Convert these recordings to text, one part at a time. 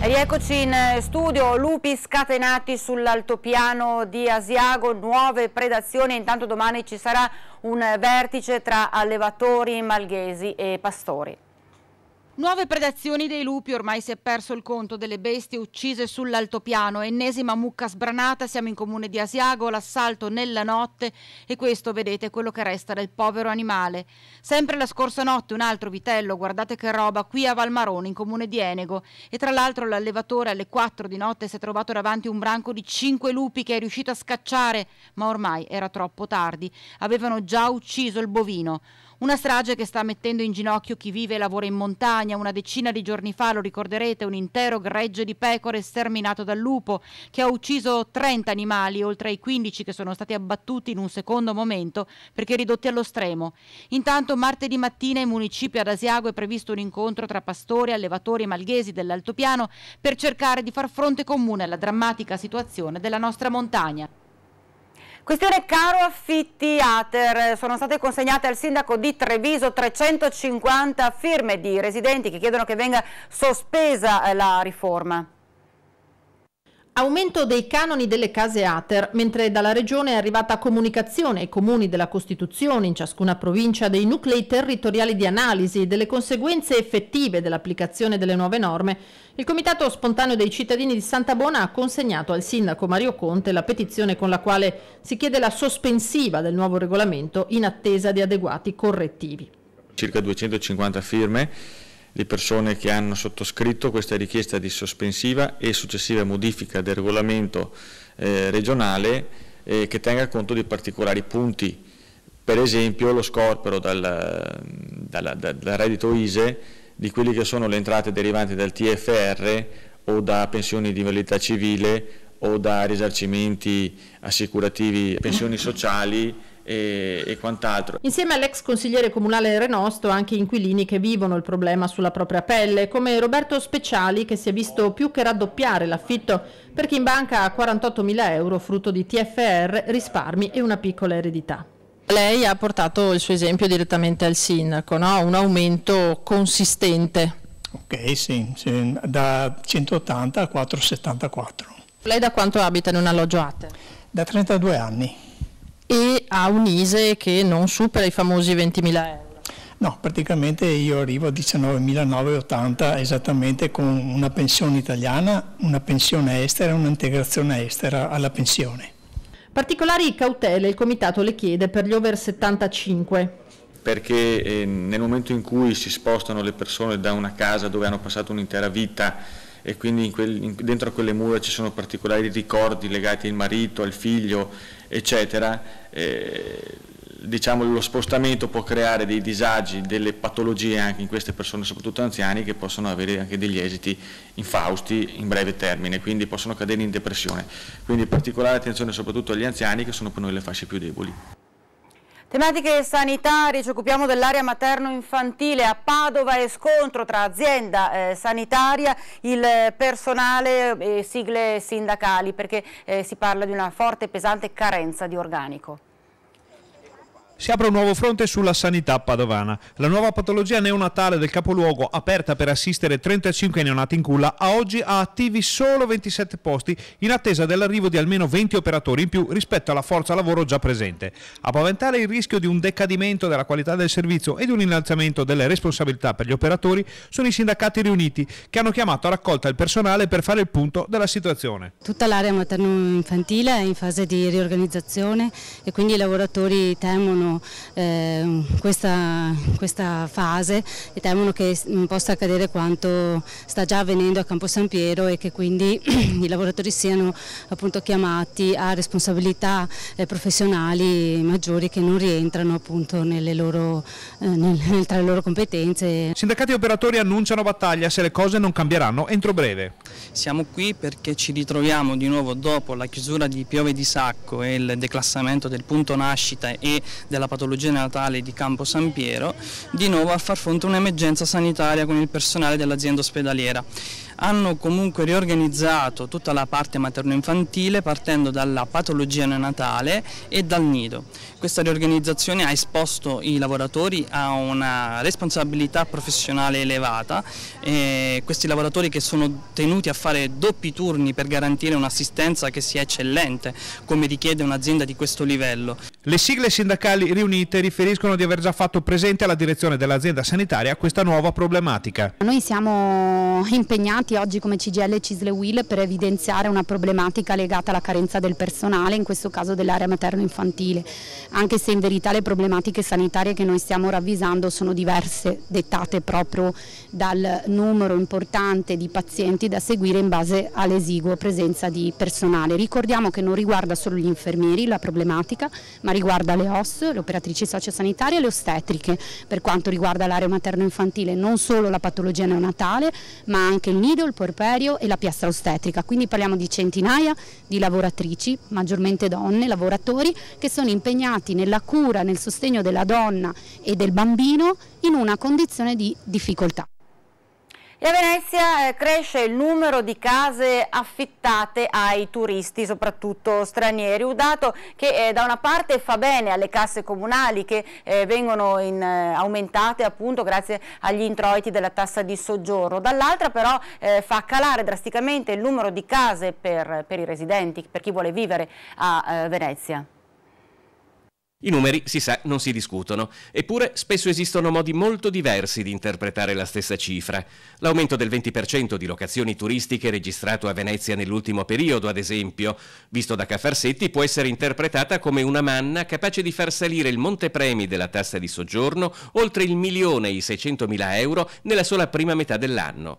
Rieccoci in eh, studio, lupi scatenati sull'altopiano di Asiago, nuove predazioni, intanto domani ci sarà un eh, vertice tra allevatori malghesi e pastori. Nuove predazioni dei lupi, ormai si è perso il conto delle bestie uccise sull'altopiano, ennesima mucca sbranata, siamo in comune di Asiago, l'assalto nella notte e questo vedete quello che resta del povero animale. Sempre la scorsa notte un altro vitello, guardate che roba, qui a Valmarone in comune di Enego e tra l'altro l'allevatore alle 4 di notte si è trovato davanti un branco di 5 lupi che è riuscito a scacciare, ma ormai era troppo tardi, avevano già ucciso il bovino. Una strage che sta mettendo in ginocchio chi vive e lavora in montagna. Una decina di giorni fa, lo ricorderete, un intero gregge di pecore sterminato dal lupo che ha ucciso 30 animali, oltre ai 15 che sono stati abbattuti in un secondo momento perché ridotti allo stremo. Intanto martedì mattina in municipio ad Asiago è previsto un incontro tra pastori, allevatori e malghesi dell'altopiano per cercare di far fronte comune alla drammatica situazione della nostra montagna. Questione caro affitti Ater, sono state consegnate al sindaco di Treviso 350 firme di residenti che chiedono che venga sospesa eh, la riforma. Aumento dei canoni delle case ATER, mentre dalla Regione è arrivata comunicazione ai comuni della Costituzione in ciascuna provincia dei nuclei territoriali di analisi delle conseguenze effettive dell'applicazione delle nuove norme, il Comitato Spontaneo dei Cittadini di Santa Bona ha consegnato al Sindaco Mario Conte la petizione con la quale si chiede la sospensiva del nuovo regolamento in attesa di adeguati correttivi. Circa 250 firme le persone che hanno sottoscritto questa richiesta di sospensiva e successiva modifica del regolamento eh, regionale eh, che tenga conto di particolari punti, per esempio lo scorporo dal, dal, dal, dal reddito ISE di quelle che sono le entrate derivanti dal TFR o da pensioni di invalidità civile o da risarcimenti assicurativi, pensioni sociali e, e, quant'altro. Insieme all'ex consigliere comunale Renosto, anche inquilini che vivono il problema sulla propria pelle, come Roberto Speciali che si è visto più che raddoppiare l'affitto per chi in banca ha 48.000 euro frutto di TFR, risparmi e una piccola eredità. Lei ha portato il suo esempio direttamente al sindaco, no? un aumento consistente. Ok, sì, sì, da 180 a 474. Lei da quanto abita in un alloggio ATE? Da 32 anni e ha un ISE che non supera i famosi 20.000 euro. No, praticamente io arrivo a 19.980 esattamente con una pensione italiana, una pensione estera e un'integrazione estera alla pensione. Particolari cautele il Comitato le chiede per gli over 75. Perché eh, nel momento in cui si spostano le persone da una casa dove hanno passato un'intera vita e quindi in quel, in, dentro a quelle mura ci sono particolari ricordi legati al marito, al figlio, eccetera, eh, diciamo lo spostamento può creare dei disagi, delle patologie anche in queste persone, soprattutto anziani, che possono avere anche degli esiti infausti in breve termine, quindi possono cadere in depressione. Quindi particolare attenzione soprattutto agli anziani che sono per noi le fasce più deboli. Tematiche sanitarie, ci occupiamo dell'area materno-infantile a Padova è scontro tra azienda eh, sanitaria, il personale e eh, sigle sindacali perché eh, si parla di una forte e pesante carenza di organico. Si apre un nuovo fronte sulla sanità padovana. La nuova patologia neonatale del capoluogo, aperta per assistere 35 neonati in culla, a oggi ha attivi solo 27 posti, in attesa dell'arrivo di almeno 20 operatori in più rispetto alla forza lavoro già presente. A paventare il rischio di un decadimento della qualità del servizio e di un innalzamento delle responsabilità per gli operatori sono i sindacati riuniti, che hanno chiamato a raccolta il personale per fare il punto della situazione. Tutta l'area materno-infantile è in fase di riorganizzazione e quindi i lavoratori temono eh, questa, questa, fase e temono che mm, possa accadere quanto sta già avvenendo a Campo San Piero e che quindi i lavoratori siano appunto chiamati a responsabilità eh, professionali maggiori che non rientrano appunto loro, eh, nel, tra le loro competenze. Sindacati e operatori annunciano battaglia se le cose non cambieranno entro breve. Siamo qui perché ci ritroviamo di nuovo dopo la chiusura di Piove di Sacco e il declassamento del punto nascita e della patologia natale di Campo San Piero, di nuovo a far fronte a un'emergenza sanitaria con il personale dell'azienda ospedaliera hanno comunque riorganizzato tutta la parte materno-infantile partendo dalla patologia neonatale e dal nido. Questa riorganizzazione ha esposto i lavoratori a una responsabilità professionale elevata, eh, questi lavoratori che sono tenuti a fare doppi turni per garantire un'assistenza che sia eccellente, come richiede un'azienda di questo livello. Le sigle sindacali riunite riferiscono di aver già fatto presente alla direzione dell'azienda sanitaria questa nuova problematica. Noi siamo impegnati oggi come CGL e Cisle Will per evidenziare una problematica legata alla carenza del personale, in questo caso dell'area materno-infantile, anche se in verità le problematiche sanitarie che noi stiamo ravvisando sono diverse, dettate proprio dal numero importante di pazienti da seguire in base all'esigua presenza di personale. Ricordiamo che non riguarda solo gli infermieri la problematica, ma riguarda le OS, le operatrici sociosanitarie e le ostetriche, per quanto riguarda l'area materno-infantile non solo la patologia neonatale, ma anche il nido, il puerperio e la piastra ostetrica. Quindi parliamo di centinaia di lavoratrici, maggiormente donne, lavoratori, che sono impegnati nella cura, nel sostegno della donna e del bambino in una condizione di difficoltà. E a Venezia eh, cresce il numero di case affittate ai turisti, soprattutto stranieri, un dato che eh, da una parte fa bene alle casse comunali che eh, vengono in, eh, aumentate appunto grazie agli introiti della tassa di soggiorno, dall'altra però eh, fa calare drasticamente il numero di case per, per, i residenti, per chi vuole vivere a eh, Venezia. I numeri, si sa, non si discutono, eppure spesso esistono modi molto diversi di interpretare la stessa cifra. L'aumento del 20% di locazioni turistiche registrato a Venezia nell'ultimo periodo, ad esempio, visto da Caffarsetti, può essere interpretata come una manna capace di far salire il montepremi della tassa di soggiorno oltre il milione e i 600 mila euro nella sola prima metà dell'anno.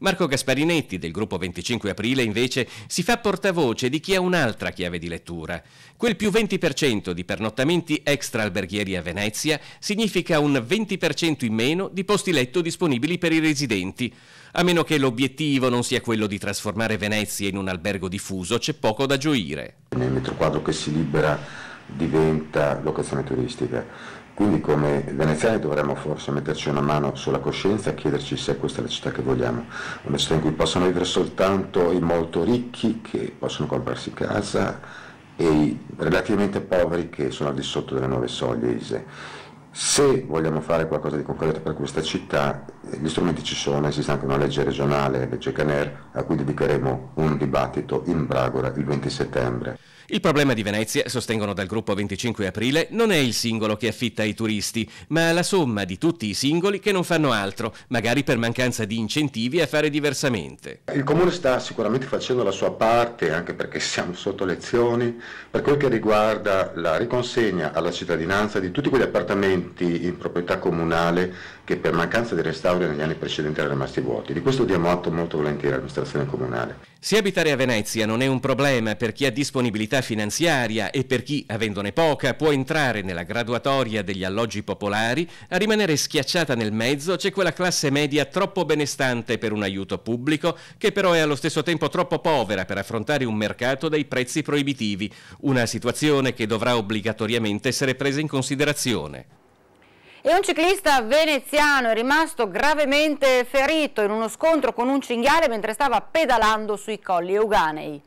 Marco Gasparinetti del gruppo 25 Aprile invece si fa portavoce di chi ha un'altra chiave di lettura. Quel più 20% di pernottamenti extra alberghieri a Venezia significa un 20% in meno di posti letto disponibili per i residenti. A meno che l'obiettivo non sia quello di trasformare Venezia in un albergo diffuso, c'è poco da gioire. Nel metro quadro che si libera diventa locazione turistica. Quindi come veneziani dovremmo forse metterci una mano sulla coscienza e chiederci se questa è la città che vogliamo, una città in cui possono vivere soltanto i molto ricchi che possono comprarsi casa e i relativamente poveri che sono al di sotto delle nuove soglie ISE. Se vogliamo fare qualcosa di concreto per questa città, gli strumenti ci sono, esiste anche una legge regionale, legge Caner, a cui dedicheremo un dibattito in Bragora il 20 settembre. Il problema di Venezia, sostengono dal gruppo 25 aprile, non è il singolo che affitta i turisti, ma la somma di tutti i singoli che non fanno altro, magari per mancanza di incentivi a fare diversamente. Il comune sta sicuramente facendo la sua parte, anche perché siamo sotto lezioni, per quel che riguarda la riconsegna alla cittadinanza di tutti quegli appartamenti in proprietà comunale che per mancanza di restauro negli anni precedenti erano rimasti vuoti. Di questo diamo atto molto volentieri all'amministrazione comunale. Se abitare a Venezia non è un problema per chi ha disponibilità finanziaria e per chi, avendone poca, può entrare nella graduatoria degli alloggi popolari, a rimanere schiacciata nel mezzo c'è quella classe media troppo benestante per un aiuto pubblico, che però è allo stesso tempo troppo povera per affrontare un mercato dai prezzi proibitivi, una situazione che dovrà obbligatoriamente essere presa in considerazione. E un ciclista veneziano è rimasto gravemente ferito in uno scontro con un cinghiale mentre stava pedalando sui colli Euganei.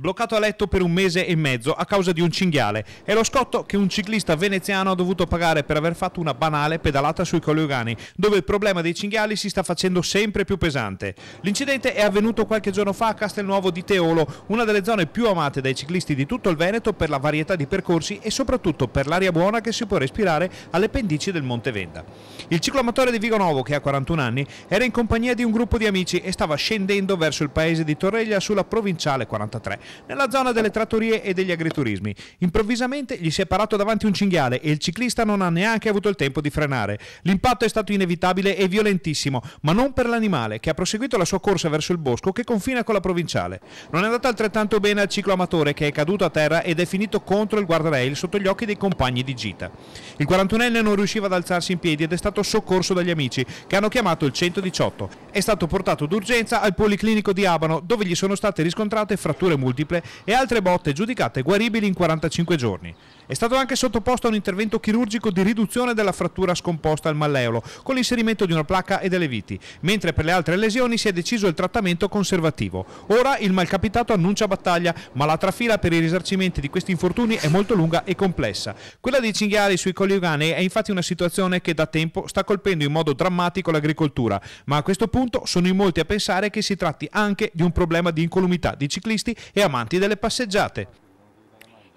Bloccato a letto per un mese e mezzo a causa di un cinghiale. È lo scotto che un ciclista veneziano ha dovuto pagare per aver fatto una banale pedalata sui Colleugani, dove il problema dei cinghiali si sta facendo sempre più pesante. L'incidente è avvenuto qualche giorno fa a Castelnuovo di Teolo, una delle zone più amate dai ciclisti di tutto il Veneto per la varietà di percorsi e soprattutto per l'aria buona che si può respirare alle pendici del Monte Venda. Il cicloamatore di Vigonovo, che ha 41 anni, era in compagnia di un gruppo di amici e stava scendendo verso il paese di Torreglia sulla provinciale 43 nella zona delle trattorie e degli agriturismi. Improvvisamente gli si è parato davanti un cinghiale e il ciclista non ha neanche avuto il tempo di frenare. L'impatto è stato inevitabile e violentissimo, ma non per l'animale, che ha proseguito la sua corsa verso il bosco che confina con la provinciale. Non è andata altrettanto bene al ciclo amatore, che è caduto a terra ed è finito contro il guardrail sotto gli occhi dei compagni di gita. Il 41enne non riusciva ad alzarsi in piedi ed è stato soccorso dagli amici, che hanno chiamato il 118. È stato portato d'urgenza al policlinico di Abano, dove gli sono state riscontrate fratture multiple multiple e altre botte giudicate guaribili in 45 giorni. È stato anche sottoposto a un intervento chirurgico di riduzione della frattura scomposta al malleolo, con l'inserimento di una placca e delle viti, mentre per le altre lesioni si è deciso il trattamento conservativo. Ora il malcapitato annuncia battaglia, ma la trafila per i risarcimenti di questi infortuni è molto lunga e complessa. Quella dei cinghiali sui coliugani è infatti una situazione che da tempo sta colpendo in modo drammatico l'agricoltura, ma a questo punto sono in molti a pensare che si tratti anche di un problema di incolumità di ciclisti e amanti delle passeggiate.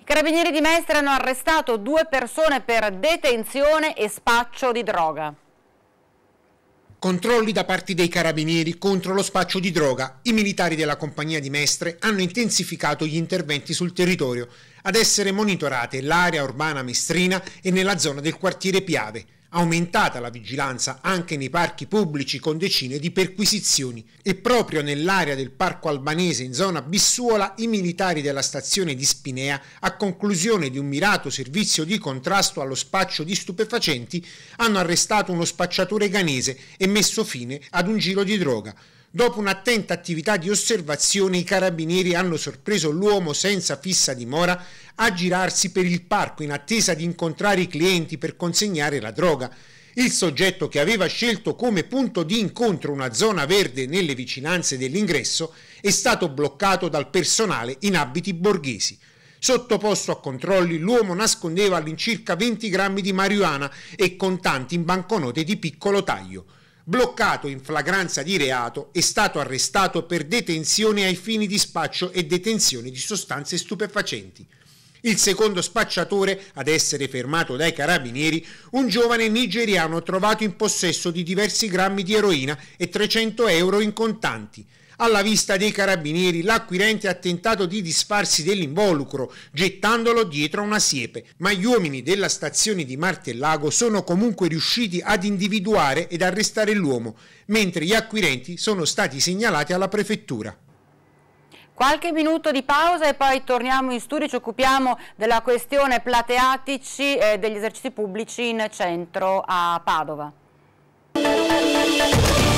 I carabinieri di Mestre hanno arrestato due persone per detenzione e spaccio di droga. Controlli da parte dei carabinieri contro lo spaccio di droga. I militari della compagnia di Mestre hanno intensificato gli interventi sul territorio, ad essere monitorate l'area urbana mestrina e nella zona del quartiere Piave aumentata la vigilanza anche nei parchi pubblici con decine di perquisizioni e proprio nell'area del parco albanese in zona Bissuola i militari della stazione di Spinea a conclusione di un mirato servizio di contrasto allo spaccio di stupefacenti hanno arrestato uno spacciatore ganese e messo fine ad un giro di droga. Dopo un'attenta attività di osservazione i carabinieri hanno sorpreso l'uomo senza fissa dimora a girarsi per il parco in attesa di incontrare i clienti per consegnare la droga. Il soggetto che aveva scelto come punto di incontro una zona verde nelle vicinanze dell'ingresso è stato bloccato dal personale in abiti borghesi. Sottoposto a controlli, l'uomo nascondeva all'incirca 20 grammi di marijuana e contanti in banconote di piccolo taglio. Bloccato in flagranza di reato, è stato arrestato per detenzione ai fini di spaccio e detenzione di sostanze stupefacenti il secondo spacciatore ad essere fermato dai carabinieri, un giovane nigeriano trovato in possesso di diversi grammi di eroina e 300 euro in contanti. Alla vista dei carabinieri, l'acquirente ha tentato di disfarsi dell'involucro, gettandolo dietro a una siepe, ma gli uomini della stazione di Martellago sono comunque riusciti ad individuare ed arrestare l'uomo, mentre gli acquirenti sono stati segnalati alla prefettura. Qualche minuto di pausa e poi torniamo in studio, ci occupiamo della questione plateatici e degli esercizi pubblici in centro a Padova.